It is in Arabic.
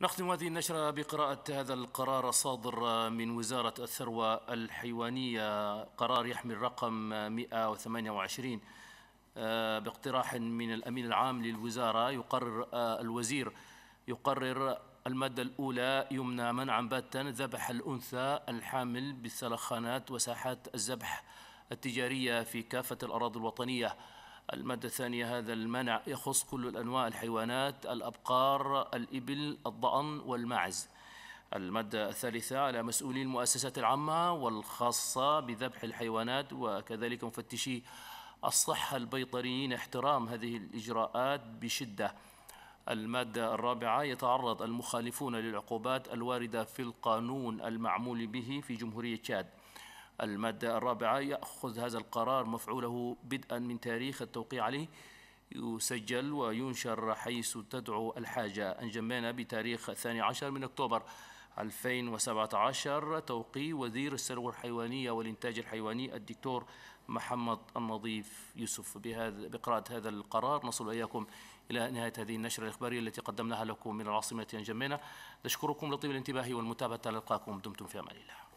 نختم هذه النشرة بقراءة هذا القرار الصادر من وزارة الثروة الحيوانية قرار يحمل رقم 128 آه، باقتراح من الأمين العام للوزارة يقرر آه، الوزير يقرر المادة الأولى يمنى منعا باتا ذبح الأنثى الحامل بالسلخانات وساحات الذبح التجارية في كافة الأراضي الوطنية المادة الثانية هذا المنع يخص كل الأنواع الحيوانات الأبقار الإبل الضأن والمعز المادة الثالثة على مسؤولي المؤسسات العامة والخاصة بذبح الحيوانات وكذلك مفتشي الصحة البيطريين احترام هذه الإجراءات بشدة المادة الرابعة يتعرض المخالفون للعقوبات الواردة في القانون المعمول به في جمهورية تشاد المادة الرابعة يأخذ هذا القرار مفعوله بدءا من تاريخ التوقيع عليه يسجل وينشر حيث تدعو الحاجة أنجمينا بتاريخ الثاني عشر من أكتوبر 2017 توقي وزير الثروة الحيوانية والإنتاج الحيواني الدكتور محمد النظيف يوسف بهذا بقراءة هذا القرار نصل إياكم إلى نهاية هذه النشرة الإخبارية التي قدمناها لكم من العاصمة أنجمينا نشكركم لطيب الانتباه والمتابعة نلقاكم دمتم في أمان الله